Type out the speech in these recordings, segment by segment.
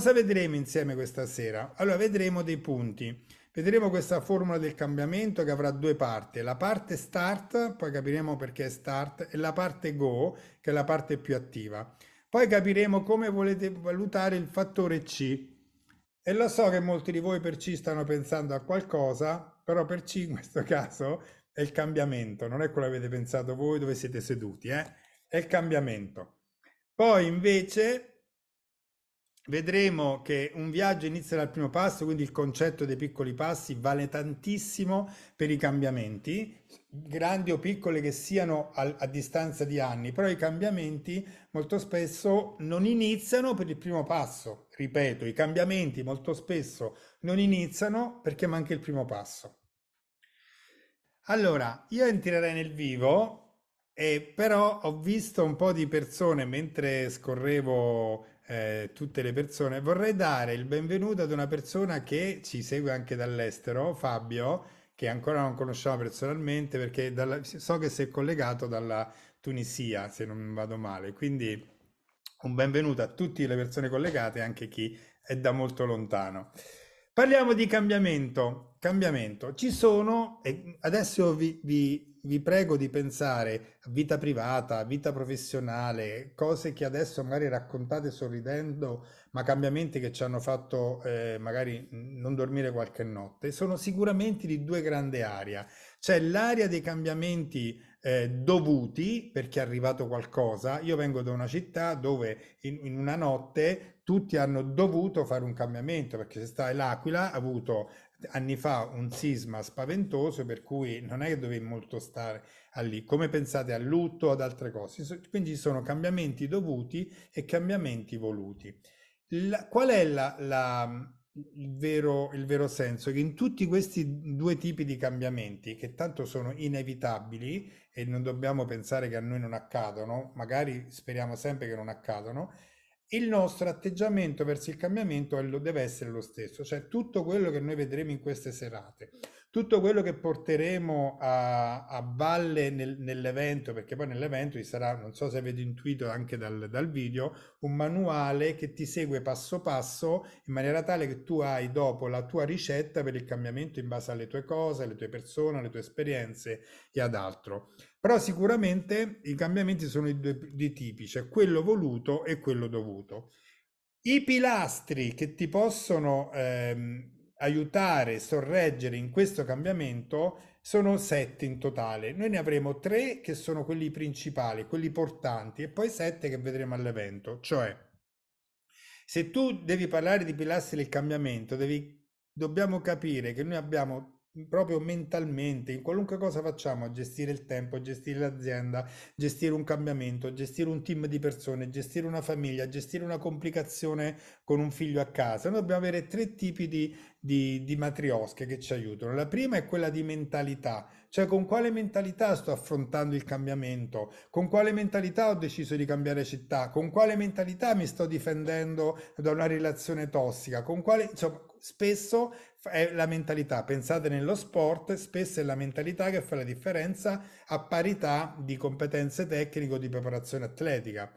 cosa vedremo insieme questa sera? Allora, vedremo dei punti. Vedremo questa formula del cambiamento che avrà due parti, la parte start, poi capiremo perché è start, e la parte go, che è la parte più attiva. Poi capiremo come volete valutare il fattore C. E lo so che molti di voi per C stanno pensando a qualcosa, però per C in questo caso è il cambiamento, non è quello che avete pensato voi dove siete seduti, eh? è il cambiamento. Poi invece vedremo che un viaggio inizia dal primo passo, quindi il concetto dei piccoli passi vale tantissimo per i cambiamenti, grandi o piccole che siano a, a, distanza di anni, però i cambiamenti molto spesso non iniziano per il primo passo, ripeto, i cambiamenti molto spesso non iniziano perché manca il primo passo. Allora, io entrerei nel vivo, eh, però ho visto un po' di persone mentre scorrevo eh, tutte le persone. Vorrei dare il benvenuto ad una persona che ci segue anche dall'estero, Fabio, che ancora non conosciamo personalmente perché dalla, so che si è collegato dalla Tunisia, se non vado male. Quindi un benvenuto a tutte le persone collegate, anche chi è da molto lontano. Parliamo di cambiamento. Cambiamento. Ci sono, e adesso vi, vi vi prego di pensare a vita privata, a vita professionale, cose che adesso magari raccontate sorridendo, ma cambiamenti che ci hanno fatto eh, magari non dormire qualche notte, sono sicuramente di due grandi aree. C'è l'area dei cambiamenti eh, dovuti perché è arrivato qualcosa. Io vengo da una città dove in, in una notte tutti hanno dovuto fare un cambiamento perché se stai l'Aquila ha avuto anni fa un sisma spaventoso per cui non è che dovevi molto stare a lì. Come pensate al lutto, ad altre cose? Quindi ci sono cambiamenti dovuti e cambiamenti voluti. La, qual è la, la, il, vero, il vero senso? Che in tutti questi due tipi di cambiamenti, che tanto sono inevitabili, e non dobbiamo pensare che a noi non accadono, magari speriamo sempre che non accadano, il nostro atteggiamento verso il cambiamento deve essere lo stesso, cioè tutto quello che noi vedremo in queste serate, tutto quello che porteremo a, a valle nel, nell'evento, perché poi nell'evento ci sarà, non so se avete intuito anche dal, dal, video, un manuale che ti segue passo passo in maniera tale che tu hai dopo la tua ricetta per il cambiamento in base alle tue cose, alle tue persone, alle tue esperienze e ad altro. Però sicuramente i cambiamenti sono di due, due tipi, cioè quello voluto e quello dovuto. I pilastri che ti possono... Ehm, aiutare, sorreggere in questo cambiamento sono sette in totale. Noi ne avremo tre che sono quelli principali, quelli portanti, e poi sette che vedremo all'evento. Cioè, se tu devi parlare di pilastri del cambiamento, devi, dobbiamo capire che noi abbiamo proprio mentalmente, in qualunque cosa facciamo, gestire il tempo, gestire l'azienda, gestire un cambiamento, gestire un team di persone, gestire una famiglia, gestire una complicazione con un figlio a casa. Noi dobbiamo avere tre tipi di di, di matriosche che ci aiutano. La prima è quella di mentalità, cioè con quale mentalità sto affrontando il cambiamento, con quale mentalità ho deciso di cambiare città, con quale mentalità mi sto difendendo da una relazione tossica, con quale, insomma, spesso è la mentalità, pensate nello sport, spesso è la mentalità che fa la differenza a parità di competenze tecniche o di preparazione atletica.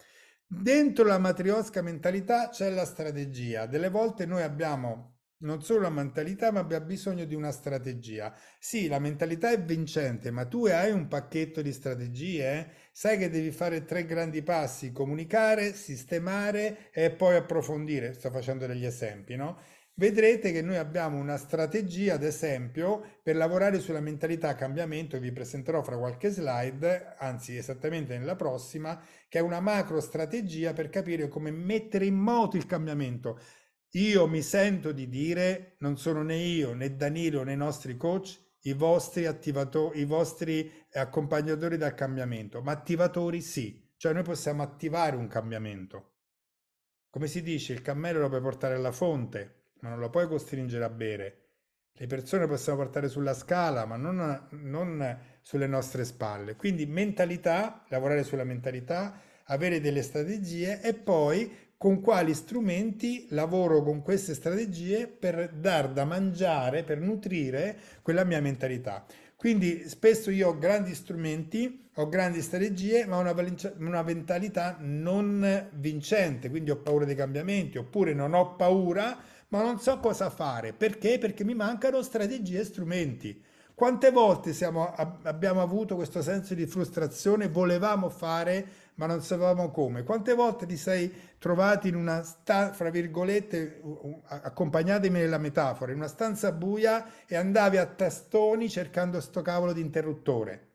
Dentro la matriosca mentalità c'è la strategia, delle volte noi abbiamo non solo la mentalità, ma abbia bisogno di una strategia. Sì, la mentalità è vincente, ma tu hai un pacchetto di strategie, sai che devi fare tre grandi passi, comunicare, sistemare e poi approfondire. Sto facendo degli esempi, no? Vedrete che noi abbiamo una strategia, ad esempio, per lavorare sulla mentalità cambiamento, vi presenterò fra qualche slide, anzi esattamente nella prossima, che è una macro strategia per capire come mettere in moto il cambiamento. Io mi sento di dire, non sono né io né Danilo né i nostri coach, i vostri attivatori, i vostri accompagnatori dal cambiamento, ma attivatori sì, cioè noi possiamo attivare un cambiamento. Come si dice, il cammello lo puoi portare alla fonte, ma non lo puoi costringere a bere. Le persone possiamo portare sulla scala, ma non, non sulle nostre spalle. Quindi mentalità, lavorare sulla mentalità, avere delle strategie e poi con quali strumenti lavoro con queste strategie per dar da mangiare, per nutrire quella mia mentalità. Quindi spesso io ho grandi strumenti, ho grandi strategie, ma una, una mentalità non vincente, quindi ho paura dei cambiamenti, oppure non ho paura, ma non so cosa fare. Perché? Perché mi mancano strategie e strumenti. Quante volte siamo, abbiamo avuto questo senso di frustrazione, volevamo fare ma non sapevamo come. Quante volte ti sei trovato in una stanza, fra virgolette, accompagnatemi nella metafora, in una stanza buia e andavi a tastoni cercando sto cavolo di interruttore.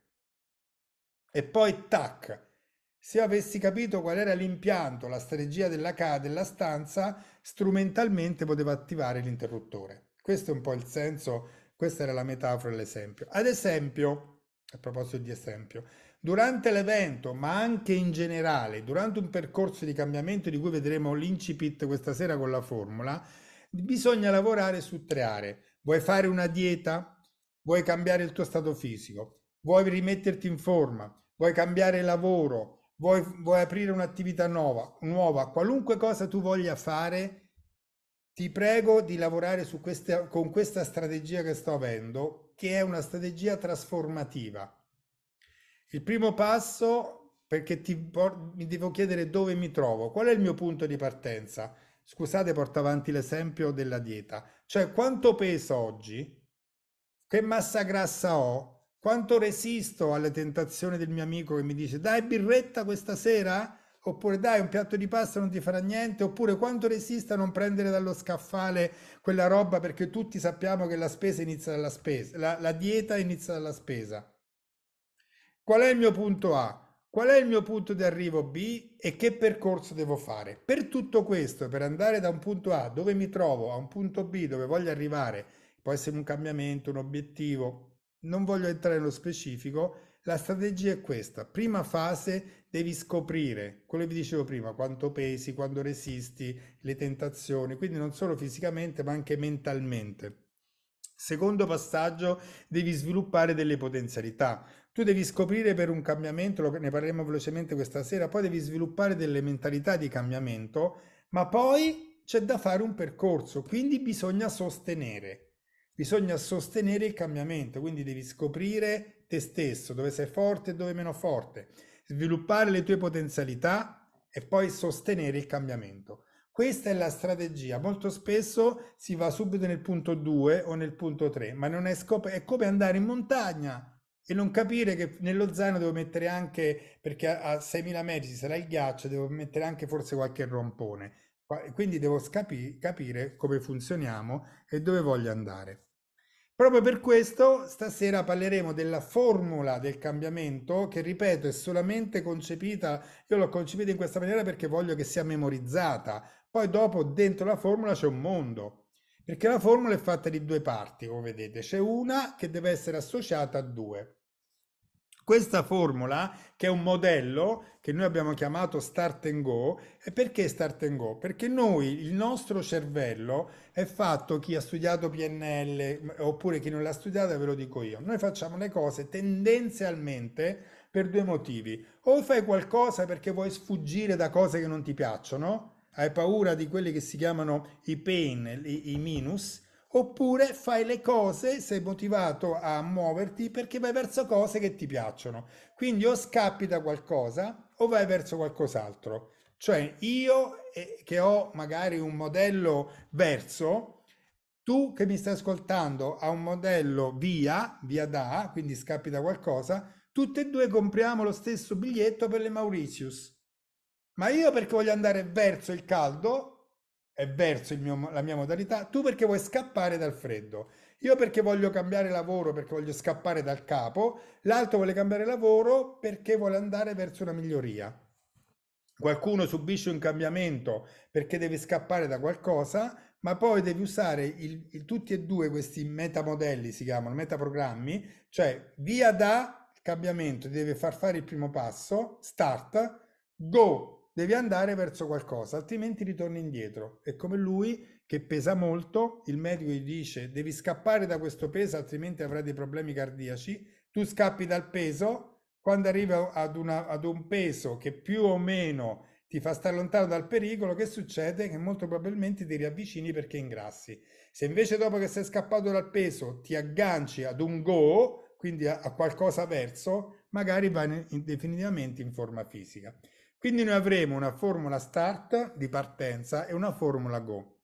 E poi tac, se avessi capito qual era l'impianto, la strategia della, ca- della stanza, strumentalmente poteva attivare l'interruttore. Questo è un po' il senso, questa era la metafora e l'esempio. Ad esempio, a proposito di esempio, Durante l'evento, ma anche in generale, durante un percorso di cambiamento di cui vedremo l'incipit questa sera con la formula, bisogna lavorare su tre aree. Vuoi fare una dieta? Vuoi cambiare il tuo stato fisico? Vuoi rimetterti in forma? Vuoi cambiare lavoro? Vuoi, vuoi aprire un'attività nuova, nuova? Qualunque cosa tu voglia fare, ti prego di lavorare su queste, con questa strategia che sto avendo, che è una strategia trasformativa. Il primo passo, perché ti, mi devo chiedere dove mi trovo, qual è il mio punto di partenza? Scusate, porto avanti l'esempio della dieta. Cioè, quanto peso oggi? Che massa grassa ho? Quanto resisto alle tentazioni del mio amico che mi dice dai birretta questa sera? oppure dai un piatto di pasta non ti farà niente, oppure quanto resisto a non prendere dallo scaffale quella roba perché tutti sappiamo che la spesa inizia dalla spesa, la, la dieta inizia dalla spesa. Qual è il mio punto A? Qual è il mio punto di arrivo B e che percorso devo fare? Per tutto questo, per andare da un punto A dove mi trovo a un punto B dove voglio arrivare, può essere un cambiamento, un obiettivo, non voglio entrare nello specifico, la strategia è questa. Prima fase devi scoprire, quello che vi dicevo prima, quanto pesi, quando resisti, le tentazioni, quindi non solo fisicamente ma anche mentalmente. Secondo passaggio, devi sviluppare delle potenzialità. Tu devi scoprire per un cambiamento, ne parleremo velocemente questa sera, poi devi sviluppare delle mentalità di cambiamento, ma poi c'è da fare un percorso, quindi bisogna sostenere. Bisogna sostenere il cambiamento, quindi devi scoprire te stesso, dove sei forte e dove meno forte, sviluppare le tue potenzialità e poi sostenere il cambiamento. Questa è la strategia. Molto spesso si va subito nel punto 2 o nel punto 3, ma non è scopo, è come andare in montagna e non capire che nello zaino devo mettere anche, perché a, 6.000 metri sarà il ghiaccio, devo mettere anche forse qualche rompone. Quindi devo scapi, capire come funzioniamo e dove voglio andare. Proprio per questo stasera parleremo della formula del cambiamento che, ripeto, è solamente concepita, io l'ho concepita in questa maniera perché voglio che sia memorizzata. Poi dopo dentro la formula c'è un mondo, perché la formula è fatta di due parti, come vedete. C'è una che deve essere associata a due. Questa formula, che è un modello che noi abbiamo chiamato start and go, e perché start and go? Perché noi, il nostro cervello è fatto, chi ha studiato PNL oppure chi non l'ha studiata, ve lo dico io, noi facciamo le cose tendenzialmente per due motivi. O fai qualcosa perché vuoi sfuggire da cose che non ti piacciono, hai paura di quelli che si chiamano i pain, i, i minus, oppure fai le cose, sei motivato a muoverti perché vai verso cose che ti piacciono. Quindi o scappi da qualcosa o vai verso qualcos'altro. Cioè io eh, che ho magari un modello verso, tu che mi stai ascoltando ha un modello via, via da, quindi scappi da qualcosa, tutte e due compriamo lo stesso biglietto per le Mauritius. Ma io perché voglio andare verso il caldo, è verso mio, la mia modalità, tu perché vuoi scappare dal freddo, io perché voglio cambiare lavoro, perché voglio scappare dal capo, l'altro vuole cambiare lavoro perché vuole andare verso una miglioria. Qualcuno subisce un cambiamento perché deve scappare da qualcosa, ma poi devi usare il, il, tutti e due questi metamodelli, si chiamano metaprogrammi, cioè via da cambiamento, deve far fare il primo passo, start, go devi andare verso qualcosa, altrimenti ritorni indietro. È come lui che pesa molto, il medico gli dice devi scappare da questo peso, altrimenti avrai dei problemi cardiaci. Tu scappi dal peso, quando arrivi ad, una, ad un peso che più o meno ti fa stare lontano dal pericolo, che succede? Che molto probabilmente ti riavvicini perché ingrassi. Se invece dopo che sei scappato dal peso ti agganci ad un go, quindi a, a qualcosa verso, magari vai in, definitivamente in forma fisica. Quindi noi avremo una formula start di partenza e una formula go.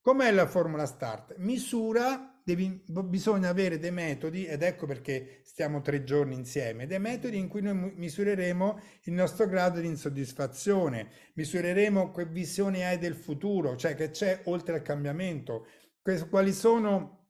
Com'è la formula start? Misura, devi, bisogna avere dei metodi, ed ecco perché stiamo tre giorni insieme, dei metodi in cui noi misureremo il nostro grado di insoddisfazione, misureremo che visione hai del futuro, cioè che c'è oltre al cambiamento, quali sono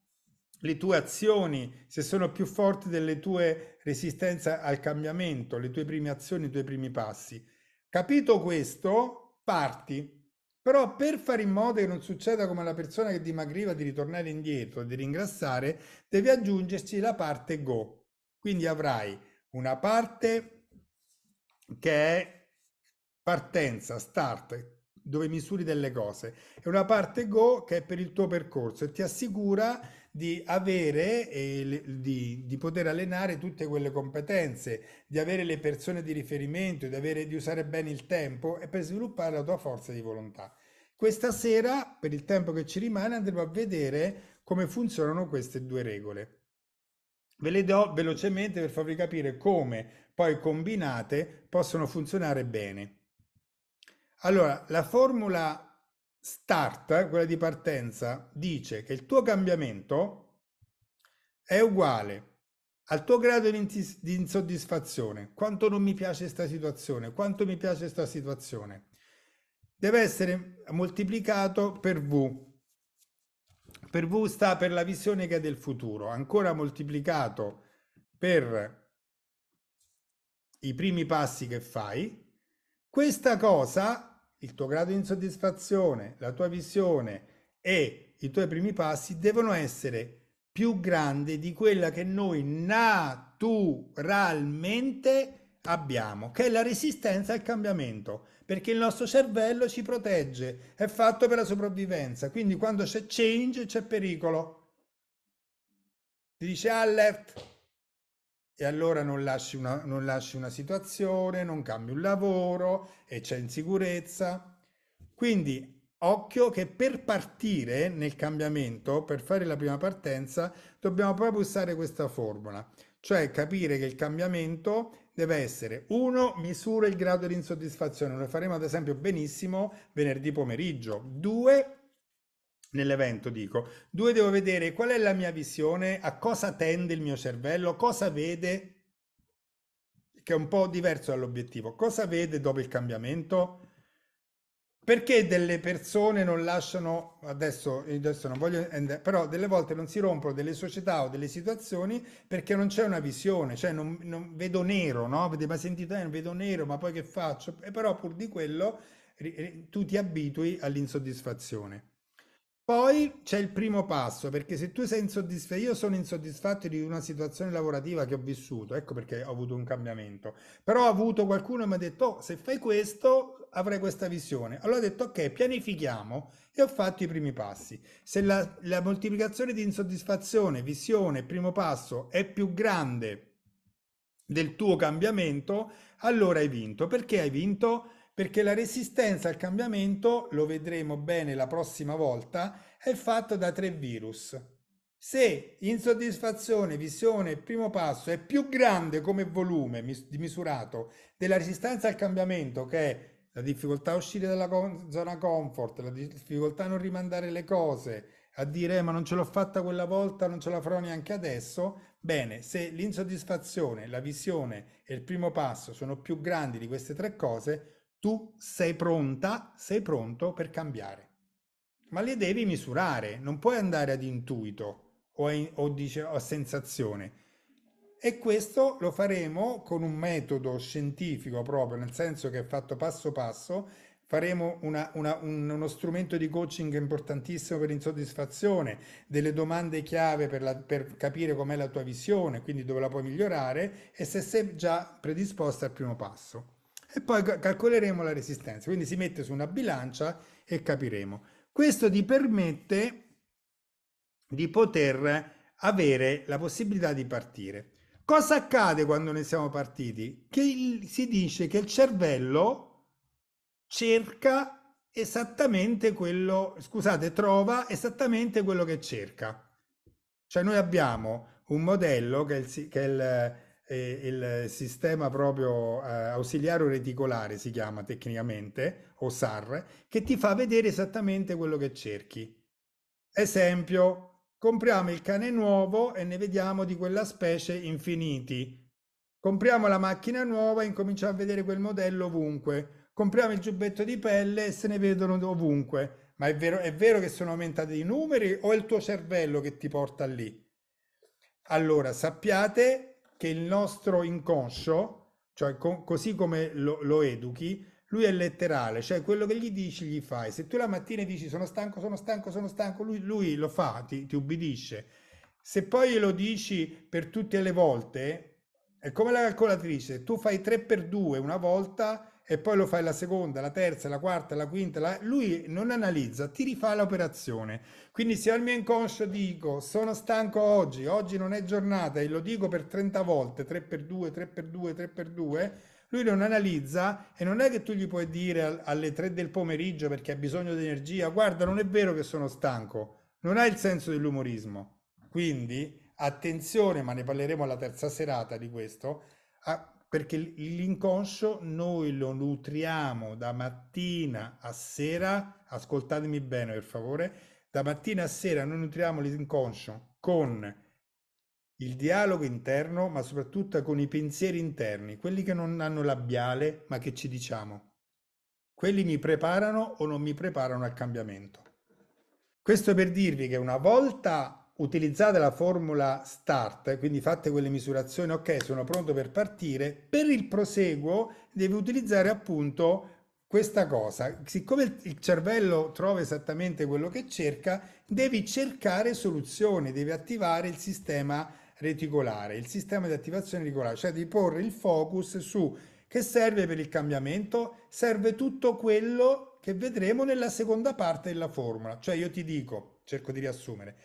le tue azioni, se sono più forti delle tue resistenze al cambiamento, le tue prime azioni, i tuoi primi passi. Capito questo, parti. Però per fare in modo che non succeda come la persona che dimagriva di ritornare indietro, di ringrassare, devi aggiungerci la parte go. Quindi avrai una parte che è partenza, start, dove misuri delle cose, e una parte go che è per il tuo percorso e ti assicura che di avere e di, di, poter allenare tutte quelle competenze, di avere le persone di riferimento, di, avere, di usare bene il tempo e per sviluppare la tua forza di volontà. Questa sera, per il tempo che ci rimane, andremo a vedere come funzionano queste due regole. Ve le do velocemente per farvi capire come poi combinate possono funzionare bene. Allora, la formula start, quella di partenza, dice che il tuo cambiamento è uguale al tuo grado di insoddisfazione, quanto non mi piace questa situazione, quanto mi piace questa situazione, deve essere moltiplicato per V. Per V sta per la visione che è del futuro, ancora moltiplicato per i primi passi che fai. Questa cosa il tuo grado di insoddisfazione, la tua visione e i tuoi primi passi devono essere più grandi di quella che noi naturalmente abbiamo, che è la resistenza al cambiamento, perché il nostro cervello ci protegge, è fatto per la sopravvivenza, quindi quando c'è change c'è pericolo. Ti dice alert, e allora non lasci, una, non lasci una situazione, non cambi un lavoro e c'è insicurezza. Quindi occhio che per partire nel cambiamento, per fare la prima partenza, dobbiamo proprio usare questa formula, cioè capire che il cambiamento deve essere uno, misura il grado di insoddisfazione, lo faremo ad esempio benissimo venerdì pomeriggio, due, nell'evento dico, due devo vedere qual è la mia visione, a cosa tende il mio cervello, cosa vede, che è un po' diverso dall'obiettivo, cosa vede dopo il cambiamento, perché delle persone non lasciano, adesso, adesso non voglio, però delle volte non si rompono delle società o delle situazioni perché non c'è una visione, cioè non, non vedo nero, no? Avete mai sentito, eh, vedo nero, ma poi che faccio? E però pur di quello tu ti abitui all'insoddisfazione. Poi c'è il primo passo, perché se tu sei insoddisfatto, io sono insoddisfatto di una situazione lavorativa che ho vissuto, ecco perché ho avuto un cambiamento, però ho avuto qualcuno che mi ha detto, oh, se fai questo avrai questa visione. Allora ho detto, ok, pianifichiamo e ho fatto i primi passi. Se la, la moltiplicazione di insoddisfazione, visione, primo passo è più grande del tuo cambiamento, allora hai vinto. Perché hai vinto? perché la resistenza al cambiamento, lo vedremo bene la prossima volta, è fatta da tre virus. Se insoddisfazione, visione, primo passo è più grande come volume misurato della resistenza al cambiamento, che è la difficoltà a uscire dalla zona comfort, la difficoltà a non rimandare le cose, a dire eh, ma non ce l'ho fatta quella volta, non ce la farò neanche adesso, bene, se l'insoddisfazione, la visione e il primo passo sono più grandi di queste tre cose, tu sei pronta, sei pronto per cambiare. Ma le devi misurare, non puoi andare ad intuito o a, o dice, a sensazione. E questo lo faremo con un metodo scientifico proprio, nel senso che è fatto passo passo, faremo una, una, un, uno strumento di coaching importantissimo per l'insoddisfazione, delle domande chiave per, la, per capire com'è la tua visione, quindi dove la puoi migliorare e se sei già predisposta al primo passo e poi calcoleremo la resistenza. Quindi si mette su una bilancia e capiremo. Questo ti permette di poter avere la possibilità di partire. Cosa accade quando ne siamo partiti? Che il, si dice che il cervello cerca esattamente quello, scusate, trova esattamente quello che cerca. Cioè noi abbiamo un modello che è il, che è il eh, il sistema proprio eh, ausiliario reticolare si chiama tecnicamente, o SAR, che ti fa vedere esattamente quello che cerchi. Esempio, compriamo il cane nuovo e ne vediamo di quella specie infiniti. Compriamo la macchina nuova e incominciamo a vedere quel modello ovunque. Compriamo il giubbetto di pelle e se ne vedono ovunque. Ma è vero, è vero, che sono aumentati i numeri o è il tuo cervello che ti porta lì? Allora sappiate che il nostro inconscio, cioè co- così come lo, lo, educhi, lui è letterale, cioè quello che gli dici gli fai. Se tu la mattina dici sono stanco, sono stanco, sono stanco, lui, lui lo fa, ti, ti ubbidisce. Se poi lo dici per tutte le volte, è come la calcolatrice, tu fai 3 per 2 una volta e poi lo fai la seconda, la terza, la quarta, la quinta, la... lui non analizza, ti rifà l'operazione. Quindi se al mio inconscio dico sono stanco oggi, oggi non è giornata e lo dico per 30 volte, 3 per 2 3 per 2 3 per 2 lui non analizza e non è che tu gli puoi dire alle 3 del pomeriggio perché ha bisogno di energia, guarda non è vero che sono stanco, non ha il senso dell'umorismo. Quindi attenzione, ma ne parleremo alla terza serata di questo, a perché l'inconscio noi lo nutriamo da mattina a sera, ascoltatemi bene per favore, da mattina a sera noi nutriamo l'inconscio con il dialogo interno, ma soprattutto con i pensieri interni, quelli che non hanno labiale, ma che ci diciamo. Quelli mi preparano o non mi preparano al cambiamento. Questo per dirvi che una volta utilizzate la formula start, quindi fate quelle misurazioni, ok, sono pronto per partire, per il proseguo devi utilizzare appunto questa cosa. Siccome il cervello trova esattamente quello che cerca, devi cercare soluzioni, devi attivare il sistema reticolare, il sistema di attivazione reticolare, cioè di porre il focus su che serve per il cambiamento, serve tutto quello che vedremo nella seconda parte della formula. Cioè io ti dico, cerco di riassumere,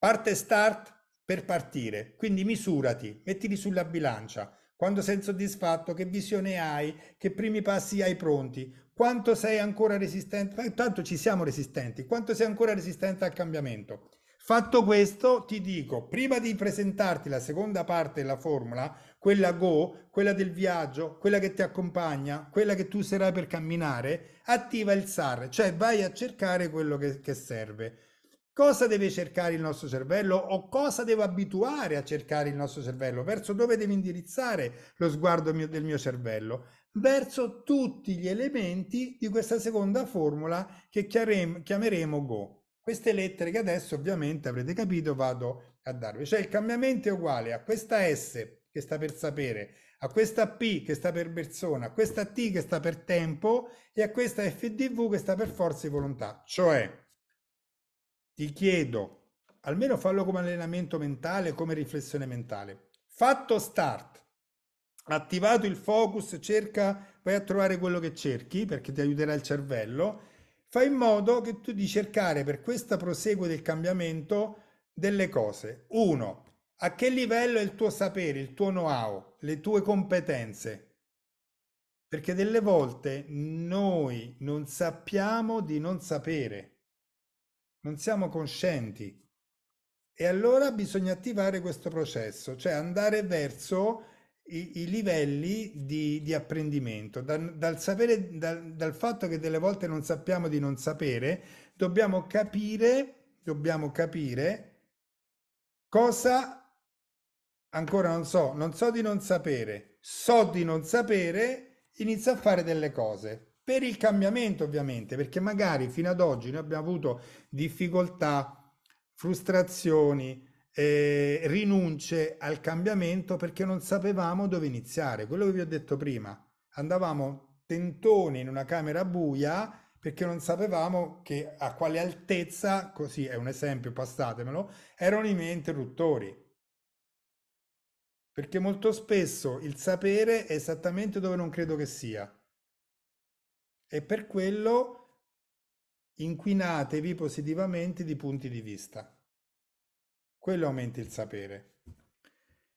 Parte start per partire, quindi misurati, mettili sulla bilancia. Quando sei soddisfatto, che visione hai, che primi passi hai pronti, quanto sei ancora resistente, eh, tanto ci siamo resistenti, quanto sei ancora resistente al cambiamento. Fatto questo, ti dico, prima di presentarti la seconda parte della formula, quella Go, quella del viaggio, quella che ti accompagna, quella che tu userai per camminare, attiva il SAR, cioè vai a cercare quello che, che serve cosa deve cercare il nostro cervello o cosa devo abituare a cercare il nostro cervello, verso dove devo indirizzare lo sguardo mio, del mio cervello, verso tutti gli elementi di questa seconda formula che chiameremo Go. Queste lettere che adesso ovviamente avrete capito vado a darvi, cioè il cambiamento è uguale a questa S che sta per sapere, a questa P che sta per persona, a questa T che sta per tempo e a questa FDV che sta per forza e volontà, cioè ti chiedo, almeno fallo come allenamento mentale, come riflessione mentale. Fatto start, attivato il focus, cerca, vai a trovare quello che cerchi perché ti aiuterà il cervello. Fai in modo che tu di cercare per questa prosegue del cambiamento delle cose. Uno, a che livello è il tuo sapere, il tuo know-how, le tue competenze? Perché delle volte noi non sappiamo di non sapere non siamo coscienti. E allora bisogna attivare questo processo, cioè andare verso i, i livelli di, di apprendimento. Da, dal, sapere, dal, dal fatto che delle volte non sappiamo di non sapere, dobbiamo capire, dobbiamo capire cosa ancora non so, non so di non sapere, so di non sapere, inizio a fare delle cose per il cambiamento ovviamente, perché magari fino ad oggi noi abbiamo avuto difficoltà, frustrazioni, eh, rinunce al cambiamento perché non sapevamo dove iniziare. Quello che vi ho detto prima, andavamo tentoni in una camera buia perché non sapevamo che a quale altezza, così è un esempio, passatemelo, erano i miei interruttori. Perché molto spesso il sapere è esattamente dove non credo che sia e per quello inquinatevi positivamente di punti di vista. Quello aumenta il sapere.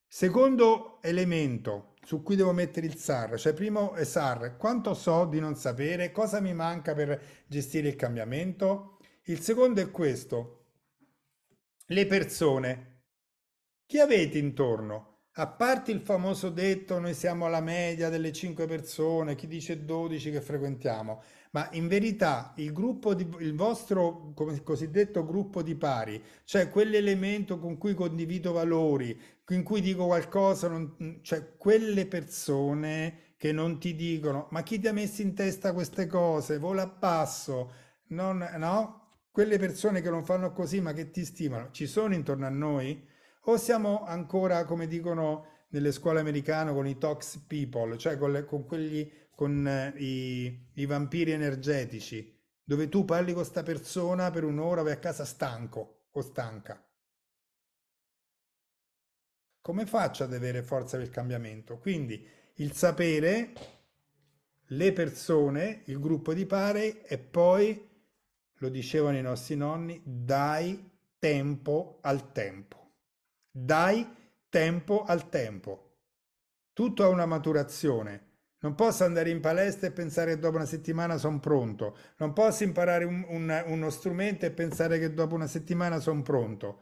Secondo elemento su cui devo mettere il SAR, cioè primo è SAR, quanto so di non sapere, cosa mi manca per gestire il cambiamento. Il secondo è questo, le persone. Chi avete intorno? a parte il famoso detto noi siamo la media delle 5 persone, chi dice 12 che frequentiamo, ma in verità il, gruppo di, il vostro cosiddetto gruppo di pari, cioè quell'elemento con cui condivido valori, in cui dico qualcosa, non, cioè quelle persone che non ti dicono ma chi ti ha messo in testa queste cose, vola a passo, non, no? Quelle persone che non fanno così ma che ti stimano, ci sono intorno a noi? o siamo ancora, come dicono nelle scuole americane, con i tox people, cioè con, le, con quelli con eh, i, i, vampiri energetici, dove tu parli con questa persona per un'ora, vai a casa stanco o stanca. Come faccio ad avere forza per il cambiamento? Quindi il sapere, le persone, il gruppo di pari e poi, lo dicevano i nostri nonni, dai tempo al tempo. Dai tempo al tempo. Tutto ha una maturazione. Non posso andare in palestra e pensare che dopo una settimana sono pronto. Non posso imparare un, un, uno strumento e pensare che dopo una settimana sono pronto.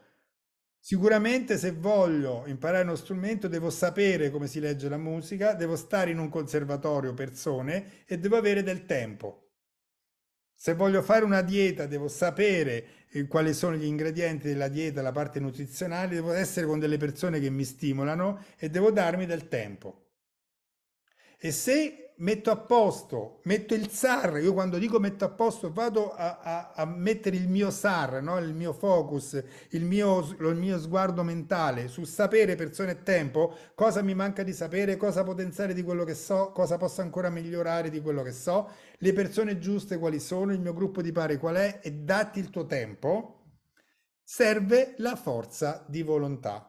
Sicuramente se voglio imparare uno strumento devo sapere come si legge la musica, devo stare in un conservatorio persone e devo avere del tempo. Se voglio fare una dieta devo sapere eh, quali sono gli ingredienti della dieta, la parte nutrizionale, devo essere con delle persone che mi stimolano e devo darmi del tempo. E se metto a posto, metto il SAR, io quando dico metto a posto vado a, a, a mettere il mio SAR, no? il mio focus, il mio, il mio sguardo mentale su sapere persone e tempo, cosa mi manca di sapere, cosa potenziare di quello che so, cosa posso ancora migliorare di quello che so, le persone giuste quali sono, il mio gruppo di pari qual è e datti il tuo tempo, serve la forza di volontà.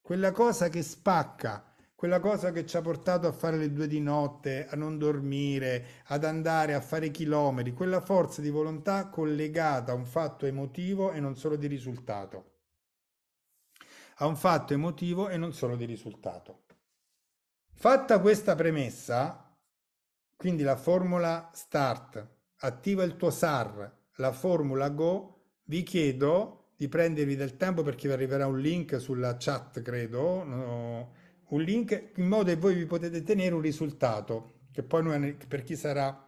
Quella cosa che spacca quella cosa che ci ha portato a fare le due di notte, a non dormire, ad andare a fare chilometri, quella forza di volontà collegata a un fatto emotivo e non solo di risultato. A un fatto emotivo e non solo di risultato. Fatta questa premessa, quindi la formula START, attiva il tuo SAR, la formula GO, vi chiedo di prendervi del tempo perché vi arriverà un link sulla chat, credo. No, un link in modo che voi vi potete tenere un risultato, che poi noi, per chi sarà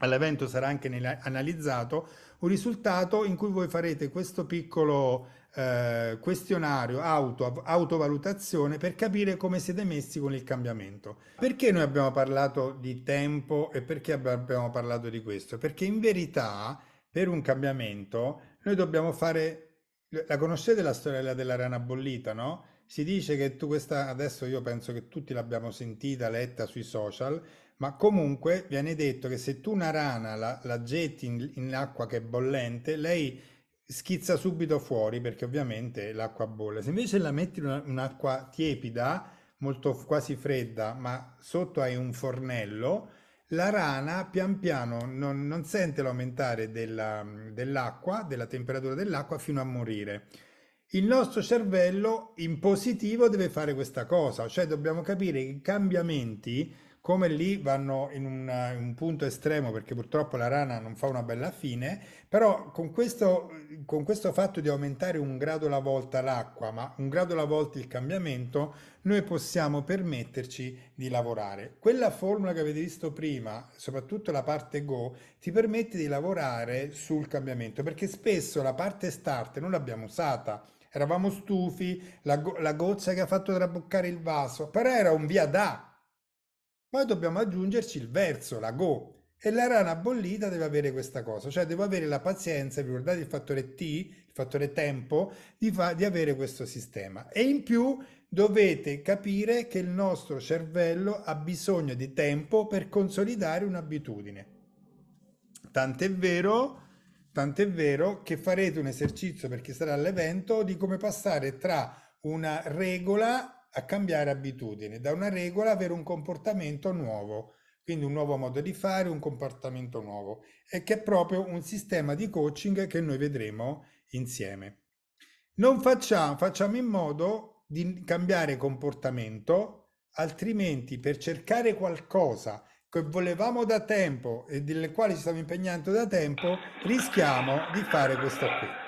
all'evento sarà anche analizzato, un risultato in cui voi farete questo piccolo eh, questionario auto, autovalutazione per capire come siete messi con il cambiamento. Perché noi abbiamo parlato di tempo e perché abbiamo parlato di questo? Perché in verità per un cambiamento noi dobbiamo fare, la conoscete la storia della rana bollita, no? Si dice che tu questa, adesso io penso che tutti l'abbiamo sentita, letta sui social, ma comunque viene detto che se tu una rana la, la getti in, in acqua che è bollente, lei schizza subito fuori perché ovviamente l'acqua bolle. Se invece la metti in un'acqua tiepida, molto quasi fredda, ma sotto hai un fornello, la rana pian piano non, non sente l'aumentare della, dell'acqua, della temperatura dell'acqua fino a morire. Il nostro cervello in positivo deve fare questa cosa, cioè dobbiamo capire che i cambiamenti come lì vanno in, una, in un, punto estremo perché purtroppo la rana non fa una bella fine, però con questo, con questo fatto di aumentare un grado alla volta l'acqua, ma un grado alla volta il cambiamento, noi possiamo permetterci di lavorare. Quella formula che avete visto prima, soprattutto la parte Go, ti permette di lavorare sul cambiamento perché spesso la parte start non l'abbiamo usata eravamo stufi, la, go- la gozza che ha fatto traboccare il vaso, però era un via da. Poi dobbiamo aggiungerci il verso, la go. E la rana bollita deve avere questa cosa, cioè devo avere la pazienza, vi ricordate il fattore T, il fattore tempo, di, fa- di avere questo sistema. E in più dovete capire che il nostro cervello ha bisogno di tempo per consolidare un'abitudine. Tant'è vero Tant'è vero che farete un esercizio, perché sarà l'evento, di come passare tra una regola a cambiare abitudine, da una regola avere un comportamento nuovo, quindi un nuovo modo di fare, un comportamento nuovo, e che è proprio un sistema di coaching che noi vedremo insieme. Non facciamo, facciamo in modo di cambiare comportamento, altrimenti per cercare qualcosa che volevamo da tempo e delle quali ci stiamo impegnando da tempo, rischiamo di fare questo qui.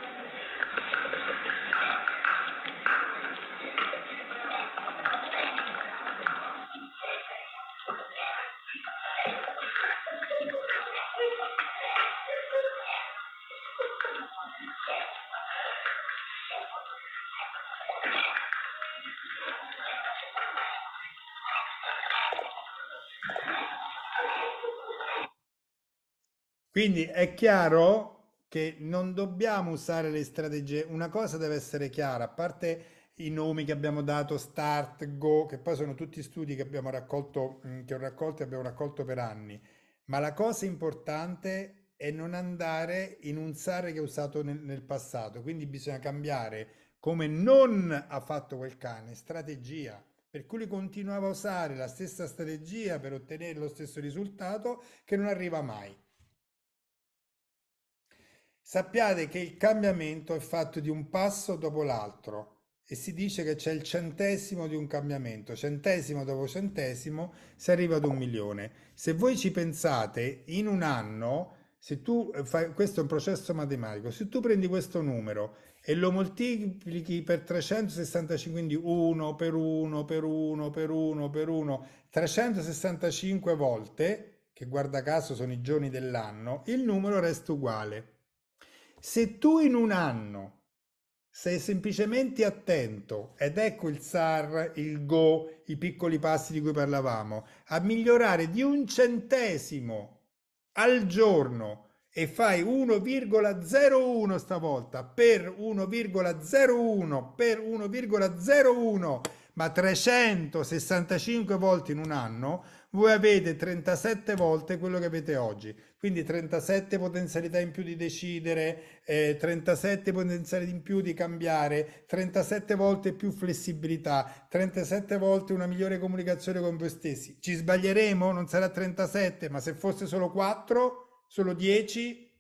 Quindi è chiaro che non dobbiamo usare le strategie, una cosa deve essere chiara, a parte i nomi che abbiamo dato, Start, Go, che poi sono tutti studi che abbiamo raccolto, mm, che ho raccolto e abbiamo raccolto per anni, ma la cosa importante è non andare in un SAR che ho usato nel, nel passato, quindi bisogna cambiare come non ha fatto quel cane, strategia per cui continuava a usare la stessa strategia per ottenere lo stesso risultato che non arriva mai. Sappiate che il cambiamento è fatto di un passo dopo l'altro e si dice che c'è il centesimo di un cambiamento, centesimo dopo centesimo si arriva ad un milione. Se voi ci pensate, in un anno se tu eh, fai, questo è un processo matematico, se tu prendi questo numero e lo moltiplichi per 365, quindi 1 per 1 per 1 per 1 per 1, 365 volte, che guarda caso sono i giorni dell'anno, il numero resta uguale. Se tu in un anno sei semplicemente attento, ed ecco il SAR, il Go, i piccoli passi di cui parlavamo, a migliorare di un centesimo al giorno e fai 1,01 stavolta per 1,01 per 1,01 ma 365 volte in un anno voi avete 37 volte quello che avete oggi quindi 37 potenzialità in più di decidere, eh, 37 potenzialità in più di cambiare, 37 volte più flessibilità, 37 volte una migliore comunicazione con voi stessi. Ci sbaglieremo, non sarà 37, ma se fosse solo 4, solo 10.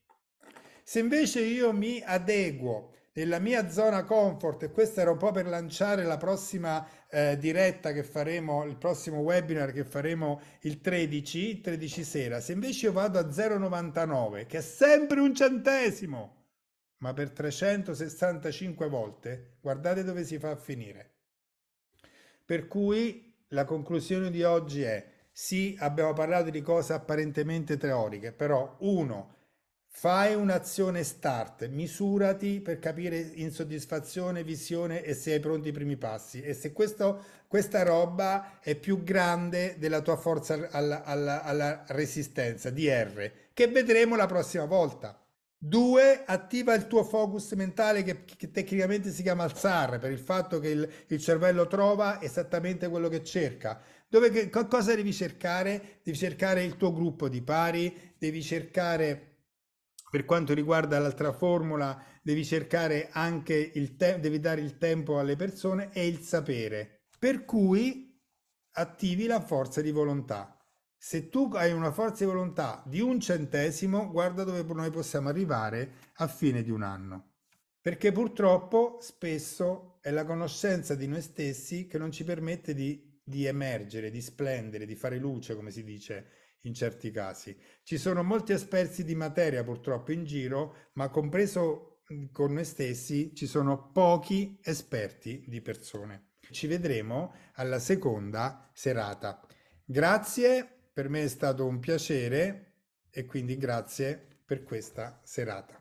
Se invece io mi adeguo nella mia zona comfort, e questo era un po' per lanciare la prossima eh, diretta che faremo, il prossimo webinar che faremo il 13, 13 sera, se invece io vado a 0,99, che è sempre un centesimo, ma per 365 volte, guardate dove si fa a finire. Per cui la conclusione di oggi è, sì, abbiamo parlato di cose apparentemente teoriche, però uno, Fai un'azione start, misurati per capire insoddisfazione, visione e se hai pronti i primi passi. E se questo, questa roba è più grande della tua forza alla, alla, alla resistenza, DR, che vedremo la prossima volta. 2. Attiva il tuo focus mentale che, che, tecnicamente si chiama alzare per il fatto che il, il cervello trova esattamente quello che cerca. Dove, che, cosa devi cercare? Devi cercare il tuo gruppo di pari, devi cercare per quanto riguarda l'altra formula, devi cercare anche il tempo, devi dare il tempo alle persone e il sapere. Per cui attivi la forza di volontà. Se tu hai una forza di volontà di un centesimo, guarda dove noi possiamo arrivare a fine di un anno. Perché purtroppo spesso è la conoscenza di noi stessi che non ci permette di, di emergere, di splendere, di fare luce, come si dice, in certi casi. Ci sono molti esperti di materia purtroppo in giro, ma compreso mhmm, con noi stessi ci sono pochi esperti di persone. Ci vedremo alla seconda serata. Grazie, per me è stato un piacere e quindi grazie per questa serata.